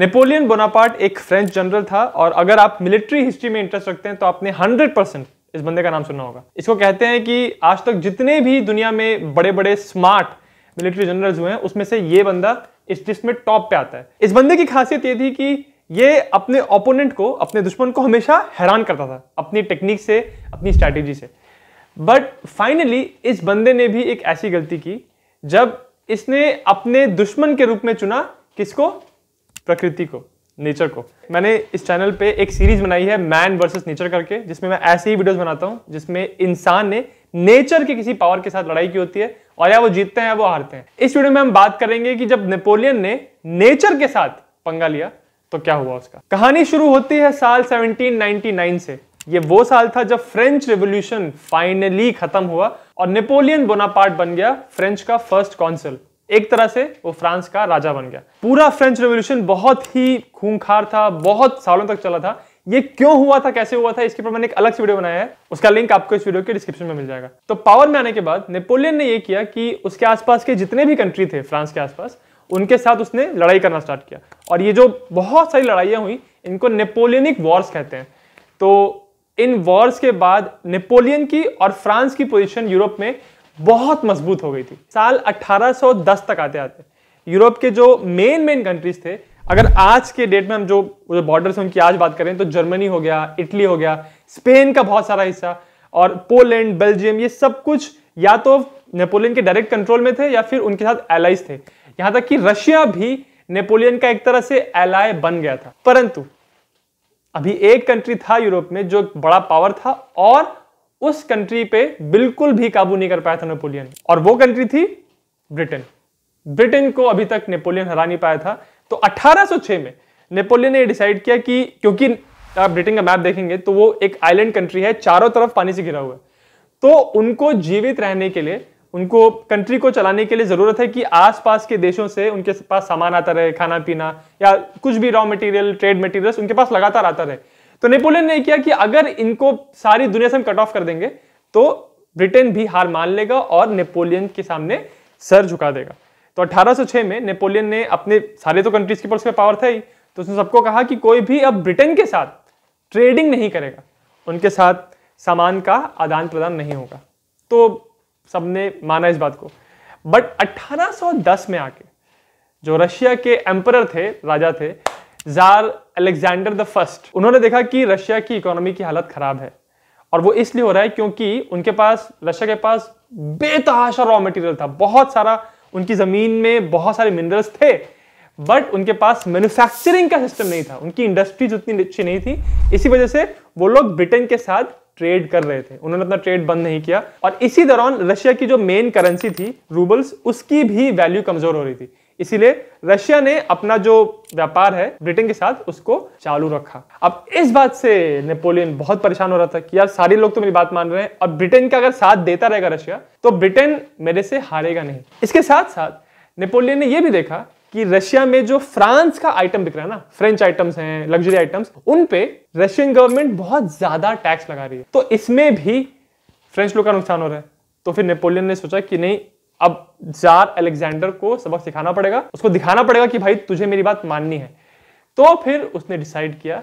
Napoleon Bonaparte एक French general था और अगर आप मिलिट्री हिस्ट्री में इंटरेस्ट रखते हैं तो आपने हंड्रेड परसेंट इस बंदे का नाम सुना होगा इसको कहते हैं कि आज तक जितने भी दुनिया में बड़े बड़े स्मार्ट मिलिट्री जनरल्स हुए हैं उसमें से ये बंदा इस लिस्ट में टॉप पे आता है इस बंदे की खासियत ये थी कि ये अपने ओपोनेंट को अपने दुश्मन को हमेशा हैरान करता था अपनी टेक्निक से अपनी स्ट्रैटेजी से बट फाइनली इस बंदे ने भी एक ऐसी गलती की जब इसने अपने दुश्मन के रूप में चुना किसको प्रकृति को नेचर को मैंने इस चैनल पे एक सीरीज बनाई है मैन वर्सेस नेचर करके जिसमें मैं ऐसे ही वीडियोस बनाता हूँ जिसमें इंसान ने नेचर के किसी पावर के साथ लड़ाई की होती है और या वो जीतते हैं या वो हारते हैं इस वीडियो में हम बात करेंगे कि जब नेपोलियन ने नेचर के साथ पंगा लिया तो क्या हुआ उसका कहानी शुरू होती है साल 1799 से ये वो साल था जब फ्रेंच रेवोल्यूशन फाइनली खत्म हुआ और नेपोलियन बोनापार्ट बन गया फ्रेंच का फर्स्ट कॉन्सल एक तरह से वो फ्रांस का राजा बन गया पूरा फ्रेंच रेवोल्यूशन बहुत ही खूंखार था बहुत सालों तक चला था ये क्यों हुआ था कैसे हुआ था इसके ऊपर मैंने एक अलग से वीडियो बनाया है उसका लिंक आपको इस वीडियो के डिस्क्रिप्शन में मिल जाएगा तो पावर में आने के बाद नेपोलियन ने यह किया कि उसके आसपास के जितने भी कंट्री थे फ्रांस के आसपास उनके साथ उसने लड़ाई करना स्टार्ट किया और ये जो बहुत सारी लड़ाइयाँ हुई इनको नेपोलियनिक वॉर्स कहते हैं तो इन वॉर्स के बाद नेपोलियन की और फ्रांस की पोजिशन यूरोप में बहुत मजबूत हो गई थी साल 1810 तक आते आते यूरोप के जो मेन मेन कंट्रीज थे अगर आज के डेट में हम जो बॉर्डर से उनकी आज बात करें तो जर्मनी हो गया इटली हो गया स्पेन का बहुत सारा हिस्सा और पोलैंड बेल्जियम ये सब कुछ या तो नेपोलियन के डायरेक्ट कंट्रोल में थे या फिर उनके साथ एलाइज थे यहां तक कि रशिया भी नेपोलियन का एक तरह से एलाय बन गया था परंतु अभी एक कंट्री था यूरोप में जो बड़ा पावर था और उस कंट्री पे बिल्कुल भी काबू नहीं कर पाया था नेपोलियन और वो कंट्री थी ब्रिटेन ब्रिटेन को अभी तक नेपोलियन हरा नहीं पाया था तो 1806 में नेपोलियन ने डिसाइड किया कि क्योंकि आप ब्रिटेन का मैप देखेंगे तो वो एक आइलैंड कंट्री है चारों तरफ पानी से घिरा हुआ है तो उनको जीवित रहने के लिए उनको कंट्री को चलाने के लिए ज़रूरत है कि आसपास के देशों से उनके पास सामान आता रहे खाना पीना या कुछ भी रॉ मटेरियल ट्रेड मटेरियल्स उनके पास लगातार आता रहे तो नेपोलियन ने किया कि अगर इनको सारी दुनिया से हम कट ऑफ कर देंगे तो ब्रिटेन भी हार मान लेगा और नेपोलियन के सामने सर झुका देगा तो 1806 में नेपोलियन ने अपने सारे तो कंट्रीज के पास पावर था ही तो उसने सबको कहा कि कोई भी अब ब्रिटेन के साथ ट्रेडिंग नहीं करेगा उनके साथ सामान का आदान प्रदान नहीं होगा तो सबने माना इस बात को बट 1810 में आके जो रशिया के एम्पर थे राजा थे जार अलेक्जेंडर द फर्स्ट उन्होंने देखा कि रशिया की इकोनॉमी की हालत खराब है और वो इसलिए हो रहा है क्योंकि उनके पास रशिया के पास बेतहाशा रॉ मटेरियल था बहुत सारा उनकी जमीन में बहुत सारे मिनरल्स थे बट उनके पास मैन्युफैक्चरिंग का सिस्टम नहीं था उनकी इंडस्ट्रीज उतनी अच्छी नहीं थी इसी वजह से वो लोग ब्रिटेन के साथ ट्रेड कर रहे थे उन्होंने अपना ट्रेड बंद नहीं किया और इसी दौरान रशिया की जो मेन करेंसी थी रूबल्स उसकी भी वैल्यू कमजोर हो रही थी इसीलिए रशिया ने अपना जो व्यापार है ब्रिटेन के साथ उसको चालू रखा अब इस बात से नेपोलियन बहुत परेशान हो रहा था कि यार सारे लोग तो मेरी बात मान रहे हैं और ब्रिटेन का अगर साथ देता रहेगा रशिया तो ब्रिटेन मेरे से हारेगा नहीं इसके साथ साथ नेपोलियन ने यह भी देखा कि रशिया में जो फ्रांस का आइटम बिक रहा है ना फ्रेंच आइटम्स हैं लग्जरी आइटम्स उन पे रशियन गवर्नमेंट बहुत ज्यादा टैक्स लगा रही है तो इसमें भी फ्रेंच लोग का नुकसान हो रहा है तो फिर नेपोलियन ने सोचा कि नहीं अब जार अलेक्जेंडर को सबक सिखाना पड़ेगा उसको दिखाना पड़ेगा कि भाई तुझे मेरी बात माननी है तो फिर उसने डिसाइड किया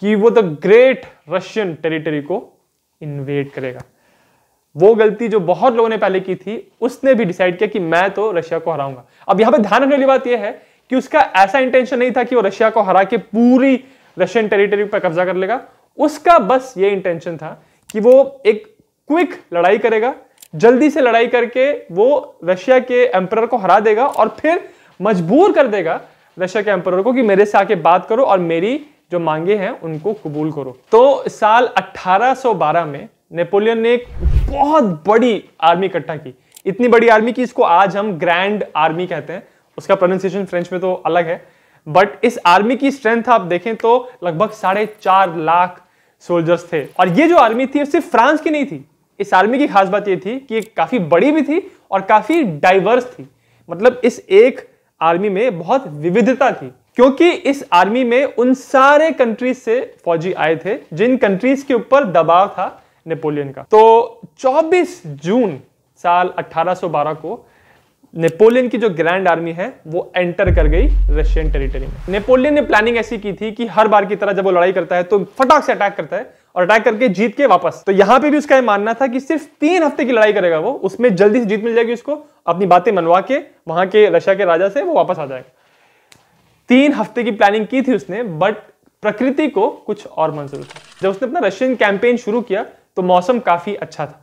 कि वो द ग्रेट रशियन टेरिटरी को इन्वेट करेगा वो गलती जो बहुत लोगों ने पहले की थी उसने भी डिसाइड किया कि मैं तो रशिया को हराऊंगा अब यहां पे ध्यान रखने वाली बात यह है कि उसका ऐसा इंटेंशन नहीं था कि वो रशिया को हरा के पूरी रशियन टेरिटरी पर कब्जा कर लेगा उसका बस ये इंटेंशन था कि वो एक क्विक लड़ाई करेगा जल्दी से लड़ाई करके वो रशिया के एम्पर को हरा देगा और फिर मजबूर कर देगा रशिया के एम्पर को कि मेरे से आके बात करो और मेरी जो मांगे हैं उनको कबूल करो तो साल 1812 में नेपोलियन ने एक बहुत बड़ी आर्मी इकट्ठा की इतनी बड़ी आर्मी कि इसको आज हम ग्रैंड आर्मी कहते हैं उसका प्रोनाउंसिएशन फ्रेंच में तो अलग है बट इस आर्मी की स्ट्रेंथ आप देखें तो लगभग साढ़े चार लाख सोल्जर्स थे और ये जो आर्मी थी सिर्फ फ्रांस की नहीं थी इस आर्मी की खास बात यह थी कि काफ़ी बड़ी भी थी और काफ़ी डाइवर्स थी मतलब इस एक आर्मी में बहुत विविधता थी क्योंकि इस आर्मी में उन सारे कंट्रीज से फौजी आए थे जिन कंट्रीज के ऊपर दबाव था नेपोलियन का तो 24 जून साल 1812 को नेपोलियन की जो ग्रैंड आर्मी है वो एंटर कर गई रशियन टेरिटरी में नेपोलियन ने प्लानिंग ऐसी की थी कि हर बार की तरह जब वो लड़ाई करता है तो फटाक से अटैक करता है और अटैक करके जीत के वापस तो यहां पे भी उसका मानना था कि सिर्फ तीन हफ्ते की लड़ाई करेगा वो उसमें जल्दी से जीत मिल जाएगी उसको अपनी बातें मनवा के वहां के रशिया के राजा से वो वापस आ जाएगा तीन हफ्ते की प्लानिंग की थी उसने बट प्रकृति को कुछ और मंजूर था जब उसने अपना रशियन कैंपेन शुरू किया तो मौसम काफी अच्छा था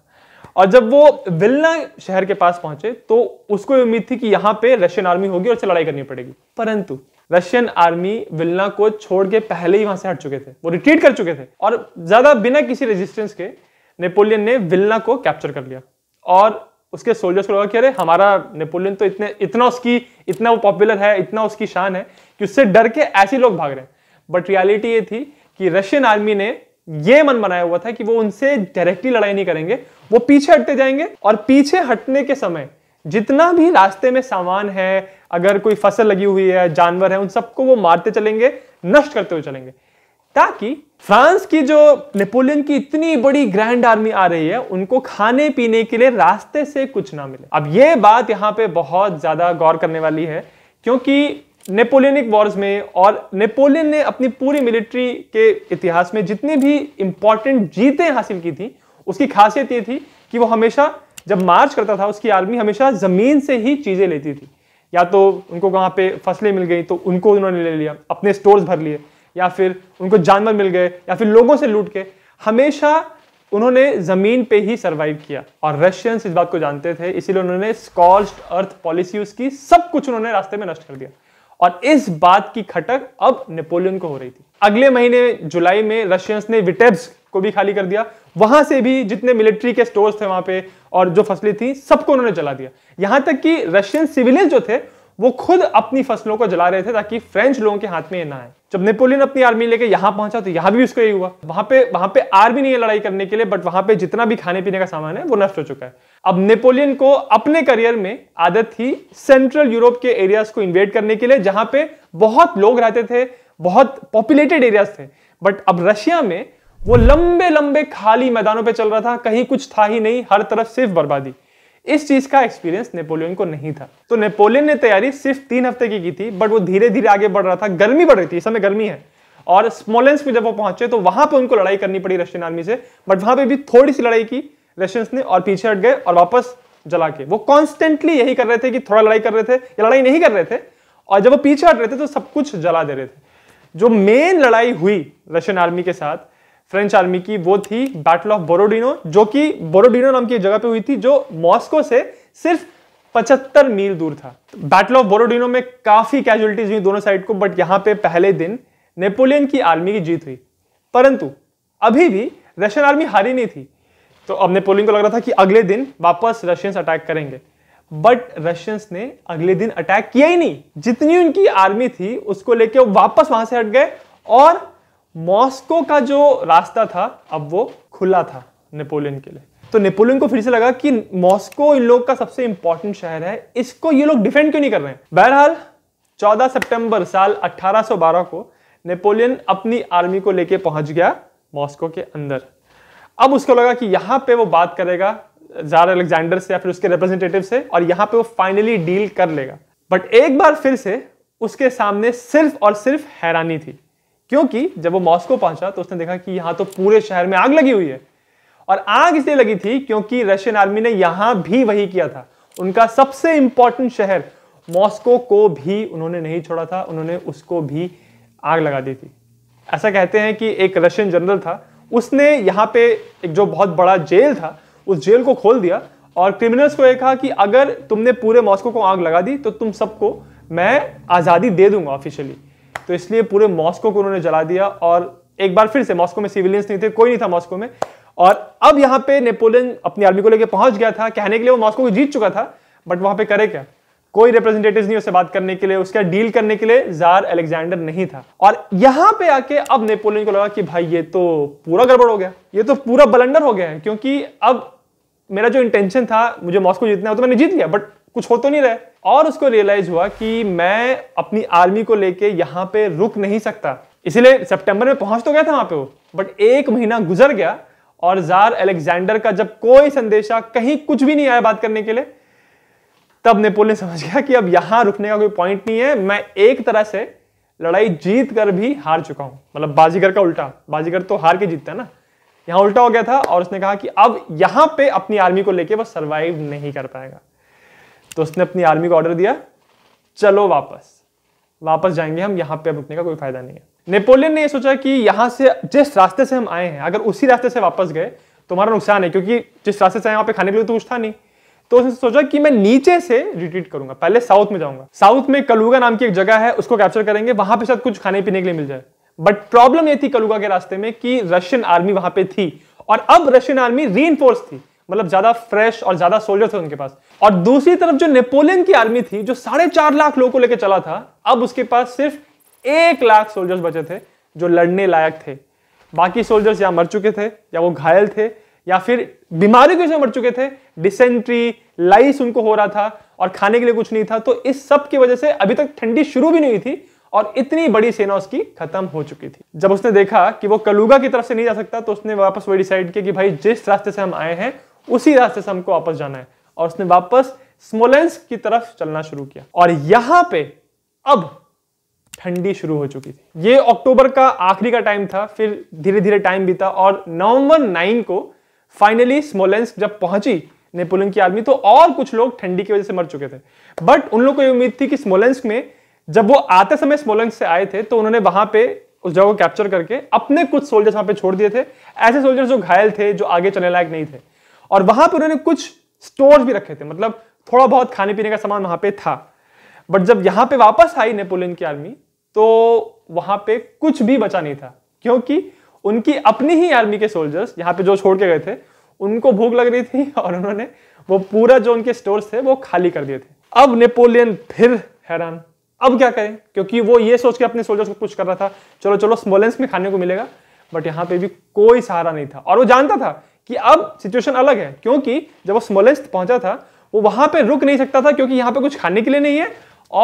और जब वो विलना शहर के पास पहुंचे तो उसको उम्मीद थी कि यहां पे रशियन आर्मी होगी और उससे लड़ाई करनी पड़ेगी परंतु रशियन आर्मी विलना को छोड़ के पहले ही वहां से हट चुके थे वो रिट्रीट कर चुके थे और ज्यादा बिना किसी रेजिस्टेंस के नेपोलियन ने विलना को कैप्चर कर लिया और उसके सोल्जर्स को लगा कि अरे हमारा नेपोलियन तो इतने इतना उसकी इतना वो पॉपुलर है इतना उसकी शान है कि उससे डर के ऐसे लोग भाग रहे हैं बट रियलिटी ये थी कि रशियन आर्मी ने ये मन बनाया हुआ था कि वो उनसे डायरेक्टली लड़ाई नहीं करेंगे वो पीछे हटते जाएंगे और पीछे हटने के समय जितना भी रास्ते में सामान है अगर कोई फसल लगी हुई है जानवर है उन सबको वो मारते चलेंगे नष्ट करते हुए चलेंगे ताकि फ्रांस की जो नेपोलियन की इतनी बड़ी ग्रैंड आर्मी आ रही है उनको खाने पीने के लिए रास्ते से कुछ ना मिले अब ये बात यहाँ पे बहुत ज़्यादा गौर करने वाली है क्योंकि नेपोलियनिक वॉर्स में और नेपोलियन ने अपनी पूरी मिलिट्री के इतिहास में जितनी भी इंपॉर्टेंट जीतें हासिल की थी उसकी खासियत ये थी कि वो हमेशा जब मार्च करता था उसकी आर्मी हमेशा ज़मीन से ही चीज़ें लेती थी या तो उनको वहां पे फसलें मिल गई तो उनको उन्होंने ले लिया अपने स्टोर्स भर लिए या फिर उनको जानवर मिल गए या फिर लोगों से लूट के हमेशा उन्होंने ज़मीन पे ही सर्वाइव किया और रशियंस इस बात को जानते थे इसीलिए उन्होंने स्कॉल्ड अर्थ पॉलिसी उसकी सब कुछ उन्होंने रास्ते में नष्ट कर दिया और इस बात की खटक अब नेपोलियन को हो रही थी अगले महीने जुलाई में रशियंस ने विटेब्स को भी खाली कर दिया वहां से भी जितने मिलिट्री के स्टोर्स थे वहां पे और जो फसलें थी सबको उन्होंने जला दिया यहां तक कि रशियन सिविलियंस जो थे वो खुद अपनी फसलों को जला रहे थे ताकि फ्रेंच लोगों के हाथ में ये ना आए जब नेपोलियन अपनी आर्मी लेके यहां पहुंचा तो यहां भी उसको यही हुआ वहां पे वहां पे आर्मी नहीं है लड़ाई करने के लिए बट वहां पे जितना भी खाने पीने का सामान है वो नष्ट हो चुका है अब नेपोलियन को अपने करियर में आदत थी सेंट्रल यूरोप के एरियाज को इन्वेट करने के लिए जहां पे बहुत लोग रहते थे बहुत पॉपुलेटेड एरियाज थे बट अब रशिया में वो लंबे लंबे खाली मैदानों पे चल रहा था कहीं कुछ था ही नहीं हर तरफ सिर्फ बर्बादी इस चीज का एक्सपीरियंस नेपोलियन को नहीं था तो नेपोलियन ने तैयारी सिर्फ तीन हफ्ते की की थी बट वो धीरे धीरे आगे बढ़ रहा था गर्मी बढ़ रही थी इस समय गर्मी है और स्मोलेंस में जब वो पहुंचे तो वहां पर उनको लड़ाई करनी पड़ी रशियन आर्मी से बट वहां पर भी थोड़ी सी लड़ाई की रशियंस ने और पीछे हट गए और वापस जला के वो कॉन्स्टेंटली यही कर रहे थे कि थोड़ा लड़ाई कर रहे थे या लड़ाई नहीं कर रहे थे और जब वो पीछे हट रहे थे तो सब कुछ जला दे रहे थे जो मेन लड़ाई हुई रशियन आर्मी के साथ फ्रेंच आर्मी की वो थी बैटल ऑफ बोरोडिनो जो कि बोरोडिनो नाम की एक जगह पे हुई थी जो मॉस्को से सिर्फ 75 मील दूर था बैटल ऑफ बोरोडिनो में काफी कैजुअलिटीज हुई दोनों साइड को बट यहाँ पे पहले दिन नेपोलियन की आर्मी की जीत हुई परंतु अभी भी रशियन आर्मी हारी नहीं थी तो अब नेपोलियन को लग रहा था कि अगले दिन वापस रशियंस अटैक करेंगे बट रशियंस ने अगले दिन अटैक किया ही नहीं जितनी उनकी आर्मी थी उसको लेके वापस वहां से हट गए और मॉस्को का जो रास्ता था अब वो खुला था नेपोलियन के लिए तो नेपोलियन को फिर से लगा कि मॉस्को इन लोग का सबसे इंपॉर्टेंट शहर है इसको ये लोग डिफेंड क्यों नहीं कर रहे हैं बहरहाल 14 सितंबर साल 1812 को नेपोलियन अपनी आर्मी को लेके पहुंच गया मॉस्को के अंदर अब उसको लगा कि यहां पे वो बात करेगा जार अलेक्जेंडर से या फिर उसके रिप्रेजेंटेटिव से और यहां पे वो फाइनली डील कर लेगा बट एक बार फिर से उसके सामने सिर्फ और सिर्फ हैरानी थी क्योंकि जब वो मॉस्को पहुंचा तो उसने देखा कि यहां तो पूरे शहर में आग लगी हुई है और आग इसलिए लगी थी क्योंकि रशियन आर्मी ने यहां भी वही किया था उनका सबसे इंपॉर्टेंट शहर मॉस्को को भी उन्होंने नहीं छोड़ा था उन्होंने उसको भी आग लगा दी थी ऐसा कहते हैं कि एक रशियन जनरल था उसने यहाँ पे एक जो बहुत बड़ा जेल था उस जेल को खोल दिया और क्रिमिनल्स को यह कहा कि अगर तुमने पूरे मॉस्को को आग लगा दी तो तुम सबको मैं आज़ादी दे दूंगा ऑफिशियली तो इसलिए पूरे मॉस्को को उन्होंने जला दिया और एक बार फिर से मॉस्को में सिविलियंस नहीं थे कोई नहीं था मॉस्को में और अब यहां पे नेपोलियन अपनी आर्मी को लेकर पहुंच गया था कहने के लिए वो मॉस्को को जीत चुका था बट वहां पे करे क्या कोई रिप्रेजेंटेटिव नहीं उससे बात करने के लिए उसका डील करने के लिए जार अलेक्जेंडर नहीं था और यहां पे आके अब नेपोलियन को लगा कि भाई ये तो पूरा गड़बड़ हो गया ये तो पूरा बलंडर हो गया है क्योंकि अब मेरा जो इंटेंशन था मुझे मॉस्को जीतना है तो मैंने जीत लिया बट कुछ हो तो नहीं रहे और उसको रियलाइज हुआ कि मैं अपनी आर्मी को लेके यहाँ पे रुक नहीं सकता इसीलिए सितंबर में पहुंच तो गया था वहां पे वो बट एक महीना गुजर गया और जार अलेक्जेंडर का जब कोई संदेशा कहीं कुछ भी नहीं आया बात करने के लिए तब नेपोलियन समझ गया कि अब यहां रुकने का कोई पॉइंट नहीं है मैं एक तरह से लड़ाई जीत कर भी हार चुका हूं मतलब बाजीगर का उल्टा बाजीगर तो हार के जीतता है ना यहां उल्टा हो गया था और उसने कहा कि अब यहां पे अपनी आर्मी को लेके वो सरवाइव नहीं कर पाएगा तो उसने अपनी आर्मी को ऑर्डर दिया चलो वापस वापस जाएंगे हम यहाँ पे अब रुकने का कोई फायदा नहीं है नेपोलियन ने ये सोचा कि यहाँ से जिस रास्ते से हम आए हैं अगर उसी रास्ते से वापस गए तो हमारा नुकसान है क्योंकि जिस रास्ते से यहाँ पे खाने के लिए तो कुछ था नहीं तो उसने सोचा कि मैं नीचे से रिट्रीट करूंगा पहले साउथ में जाऊंगा साउथ में कलुगा नाम की एक जगह है उसको कैप्चर करेंगे वहां पे शायद कुछ खाने पीने के लिए मिल जाए बट प्रॉब्लम ये थी कलुगा के रास्ते में कि रशियन आर्मी वहां पे थी और अब रशियन आर्मी री थी मतलब ज्यादा फ्रेश और ज्यादा सोल्जर थे उनके पास और दूसरी तरफ जो नेपोलियन की आर्मी थी जो साढ़े चार लाख लोगों को लेकर चला था अब उसके पास सिर्फ एक लाख सोल्जर्स बचे थे जो लड़ने लायक थे बाकी सोल्जर्स या मर चुके थे या वो घायल थे या फिर बीमारी से मर चुके थे डिसेंट्री लाइस उनको हो रहा था और खाने के लिए कुछ नहीं था तो इस सब की वजह से अभी तक ठंडी शुरू भी नहीं थी और इतनी बड़ी सेना उसकी खत्म हो चुकी थी जब उसने देखा कि वो कलुगा की तरफ से नहीं जा सकता तो उसने वापस वही डिसाइड किया कि भाई जिस रास्ते से हम आए हैं उसी रास्ते से हमको वापस जाना है और उसने वापस स्मोलेंस की तरफ चलना शुरू किया और यहां पे अब ठंडी शुरू हो चुकी थी ये अक्टूबर का आखिरी का टाइम था फिर धीरे धीरे टाइम बीता और नवंबर नाइन को फाइनली स्मोलेंस जब पहुंची नेपोलियन की आर्मी तो और कुछ लोग ठंडी की वजह से मर चुके थे बट उन लोग को ये उम्मीद थी कि स्मोलेंस में जब वो आते समय स्मोलेंस से आए थे तो उन्होंने वहां पे उस जगह को कैप्चर करके अपने कुछ सोल्जर्स वहां पे छोड़ दिए थे ऐसे सोल्जर्स जो घायल थे जो आगे चलने लायक नहीं थे और वहां पर उन्होंने कुछ स्टोर्स भी रखे थे मतलब थोड़ा बहुत खाने पीने का सामान वहां पे था बट जब यहां पे वापस आई नेपोलियन की आर्मी तो वहां पे कुछ भी बचा नहीं था क्योंकि उनकी अपनी ही आर्मी के सोल्जर्स यहाँ पे जो छोड़ के गए थे उनको भूख लग रही थी और उन्होंने वो पूरा जो उनके स्टोर्स थे वो खाली कर दिए थे अब नेपोलियन फिर हैरान अब क्या करें क्योंकि वो ये सोच के अपने सोल्जर्स को कुछ कर रहा था चलो चलो स्मोलेंस में खाने को मिलेगा बट यहाँ पे भी कोई सहारा नहीं था और वो जानता था कि अब सिचुएशन अलग है क्योंकि जब वो स्मोलेस्ट पहुंचा था वो वहां पे रुक नहीं सकता था क्योंकि यहां पे कुछ खाने के लिए नहीं है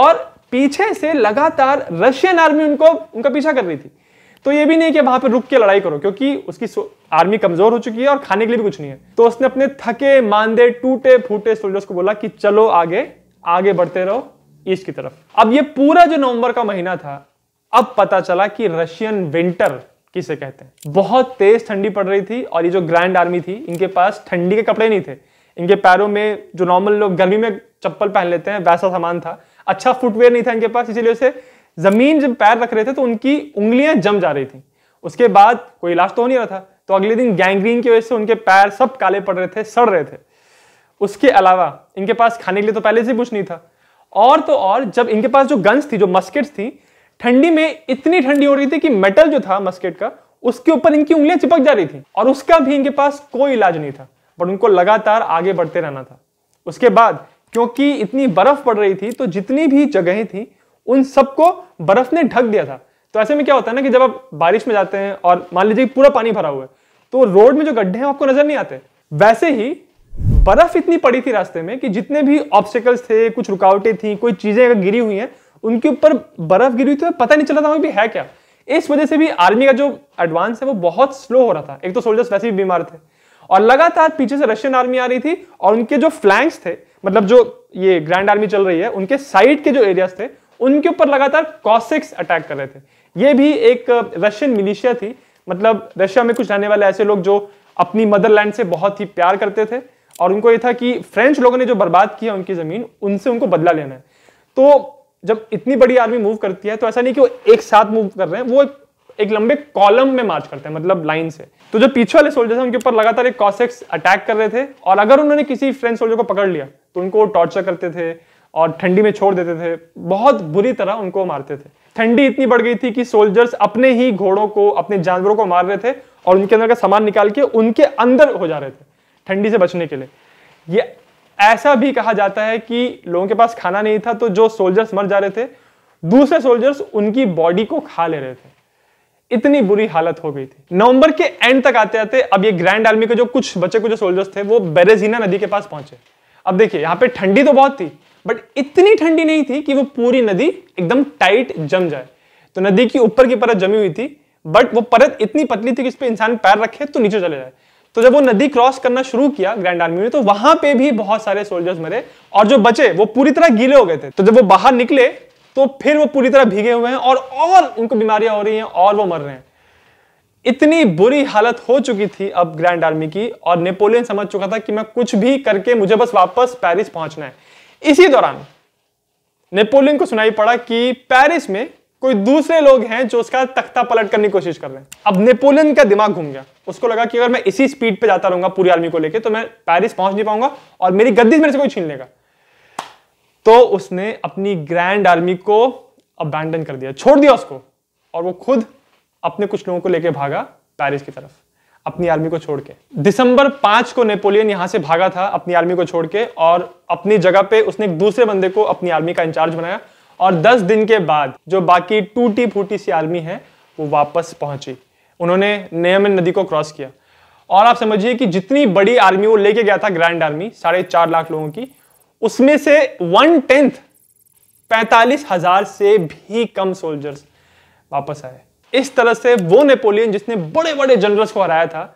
और पीछे से लगातार रशियन आर्मी उनको उनका पीछा कर रही थी तो ये भी नहीं कि वहां पर रुक के लड़ाई करो क्योंकि उसकी आर्मी कमजोर हो चुकी है और खाने के लिए भी कुछ नहीं है तो उसने अपने थके मांदे टूटे फूटे सोल्जर्स को बोला कि चलो आगे आगे बढ़ते रहो ईस्ट की तरफ अब ये पूरा जो नवंबर का महीना था अब पता चला कि रशियन विंटर किसे कहते हैं बहुत तेज ठंडी पड़ रही थी और ये जो ग्रैंड आर्मी थी इनके पास ठंडी के कपड़े नहीं थे इनके पैरों में जो नॉर्मल लोग गर्मी में चप्पल पहन लेते हैं वैसा सामान था अच्छा फुटवेयर नहीं था इनके पास इसीलिए उसे जमीन जब पैर रख रहे थे तो उनकी उंगलियां जम जा रही थी उसके बाद कोई इलाज तो हो नहीं रहा था तो अगले दिन गैंग्रीन की वजह से उनके पैर सब काले पड़ रहे थे सड़ रहे थे उसके अलावा इनके पास खाने के लिए तो पहले से कुछ नहीं था और तो और जब इनके पास जो गन्स थी जो मस्केट्स थी ठंडी में इतनी ठंडी हो रही थी कि मेटल जो था मस्केट का उसके ऊपर इनकी उंगलियां चिपक जा रही थी और उसका भी इनके पास कोई इलाज नहीं था बट उनको लगातार आगे बढ़ते रहना था उसके बाद क्योंकि इतनी बर्फ पड़ रही थी तो जितनी भी जगहें थी उन सबको बर्फ ने ढक दिया था तो ऐसे में क्या होता है ना कि जब आप बारिश में जाते हैं और मान लीजिए पूरा पानी भरा हुआ है तो रोड में जो गड्ढे हैं आपको नजर नहीं आते वैसे ही बर्फ इतनी पड़ी थी रास्ते में कि जितने भी ऑब्स्टिकल्स थे कुछ रुकावटें थी कोई चीजें अगर गिरी हुई हैं उनके ऊपर बर्फ गिरी हुई थी पता नहीं चला था हमें भी है क्या इस वजह से भी आर्मी का जो एडवांस है वो बहुत स्लो हो रहा था एक तो सोल्जर्स वैसे भी बीमार थे और लगातार पीछे से रशियन आर्मी आ रही थी और उनके जो फ्लैंक्स थे मतलब जो ये ग्रैंड आर्मी चल रही है उनके साइड के जो एरियाज थे उनके ऊपर लगातार कॉसिक्स अटैक कर रहे थे ये भी एक रशियन मिलिशिया थी मतलब रशिया में कुछ रहने वाले ऐसे लोग जो अपनी मदरलैंड से बहुत ही प्यार करते थे और उनको ये था कि फ्रेंच लोगों ने जो बर्बाद किया उनकी जमीन उनसे उनको बदला लेना है तो जब इतनी बड़ी आर्मी मूव करती है तो ऐसा नहीं कि वो एक साथ मूव कर रहे हैं वो एक लंबे कॉलम में मार्च करते हैं मतलब लाइन से तो जो पीछे वाले सोल्जर्स हैं उनके ऊपर लगातार एक कॉसेक्स अटैक कर रहे थे और अगर उन्होंने किसी फ्रेंच सोल्जर को पकड़ लिया तो उनको टॉर्चर करते थे और ठंडी में छोड़ देते थे बहुत बुरी तरह उनको मारते थे ठंडी इतनी बढ़ गई थी कि सोल्जर्स अपने ही घोड़ों को अपने जानवरों को मार रहे थे और उनके अंदर का सामान निकाल के उनके अंदर हो जा रहे थे ठंडी से बचने के लिए ये ऐसा भी कहा जाता है कि लोगों के पास खाना नहीं था तो जो सोल्जर्स मर जा रहे थे दूसरे सोल्जर्स उनकी बॉडी को खा ले रहे थे इतनी बुरी हालत हो गई थी नवंबर के एंड तक आते आते अब ये ग्रैंड आर्मी के जो कुछ बचे कुछ सोल्जर्स थे वो बेरेजीना नदी के पास पहुंचे अब देखिए यहां पे ठंडी तो बहुत थी बट इतनी ठंडी नहीं थी कि वो पूरी नदी एकदम टाइट जम जाए तो नदी की ऊपर की परत जमी हुई थी बट वो परत इतनी पतली थी कि इस पर इंसान पैर रखे तो नीचे चले जाए तो जब वो नदी क्रॉस करना शुरू किया ग्रैंड आर्मी ने तो वहां पे भी बहुत सारे सोल्जर्स मरे और जो बचे वो पूरी तरह गीले हो गए थे तो जब वो बाहर निकले तो फिर वो पूरी तरह भीगे हुए हैं और और उनको बीमारियां हो रही हैं और वो मर रहे हैं इतनी बुरी हालत हो चुकी थी अब ग्रैंड आर्मी की और नेपोलियन समझ चुका था कि मैं कुछ भी करके मुझे बस वापस पेरिस पहुंचना है इसी दौरान नेपोलियन को सुनाई पड़ा कि पेरिस में कोई दूसरे लोग हैं जो उसका तख्ता पलट करने की कोशिश कर रहे हैं अब नेपोलियन का दिमाग घूम गया उसको लगा कि अगर मैं इसी स्पीड पे जाता रहूंगा पूरी आर्मी को लेकर तो मैं पेरिस पहुंच नहीं पाऊंगा और मेरी गद्दी मेरे से कोई छीन लेगा तो उसने अपनी ग्रैंड आर्मी को अबैंडन कर दिया छोड़ दिया उसको और वो खुद अपने कुछ लोगों को लेकर भागा पेरिस की तरफ अपनी आर्मी को छोड़ के दिसंबर पांच को नेपोलियन यहां से भागा था अपनी आर्मी को छोड़ के और अपनी जगह पे उसने एक दूसरे बंदे को अपनी आर्मी का इंचार्ज बनाया और दस दिन के बाद जो बाकी टूटी फूटी सी आर्मी है वो वापस पहुंची उन्होंने नियमन नदी को क्रॉस किया और आप समझिए कि जितनी बड़ी आर्मी वो लेके गया था ग्रैंड आर्मी साढ़े चार लाख लोगों की उसमें से वन टेंथ पैंतालीस हजार से भी कम सोल्जर्स वापस आए इस तरह से वो नेपोलियन जिसने बड़े बड़े जनरल्स को हराया था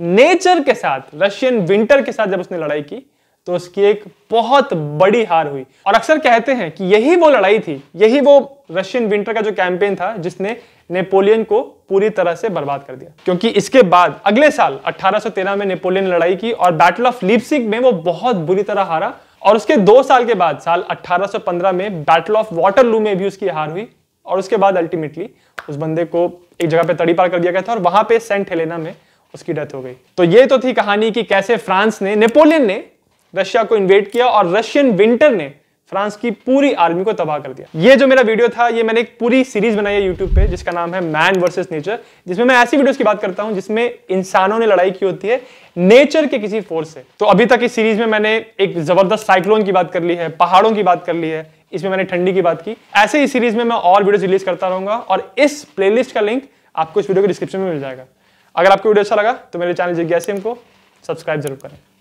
नेचर के साथ रशियन विंटर के साथ जब उसने लड़ाई की तो उसकी एक बहुत बड़ी हार हुई और अक्सर कहते हैं कि यही वो लड़ाई थी यही वो रशियन विंटर का जो कैंपेन था जिसने नेपोलियन को पूरी तरह से बर्बाद कर दिया क्योंकि इसके बाद अगले साल 1813 में नेपोलियन लड़ाई की और बैटल ऑफ लिप्सिक में वो बहुत बुरी तरह हारा और उसके दो साल के बाद साल 1815 में बैटल ऑफ वाटरलू में भी उसकी हार हुई और उसके बाद अल्टीमेटली उस बंदे को एक जगह पे तड़ी पार कर दिया गया था और वहां पे सेंट हेलेना में उसकी डेथ हो गई तो ये तो थी कहानी कि कैसे फ्रांस ने नेपोलियन ने रशिया को इन्वेट किया और रशियन विंटर ने फ्रांस की पूरी आर्मी को तबाह कर दिया ये जो मेरा वीडियो था ये मैंने एक पूरी सीरीज बनाई है यूट्यूब पे जिसका नाम है मैन वर्सेस नेचर जिसमें मैं ऐसी वीडियोस की बात करता हूं जिसमें इंसानों ने लड़ाई की होती है नेचर के किसी फोर्स से तो अभी तक इस सीरीज में मैंने एक जबरदस्त साइक्लोन की बात कर ली है पहाड़ों की बात कर ली है इसमें मैंने ठंडी की बात की ऐसे ही सीरीज में मैं और वीडियो रिलीज करता रहूंगा और इस प्लेलिस्ट का लिंक आपको इस वीडियो के डिस्क्रिप्शन में मिल जाएगा अगर आपको वीडियो अच्छा लगा तो मेरे चैनल जिज्ञासम को सब्सक्राइब जरूर करें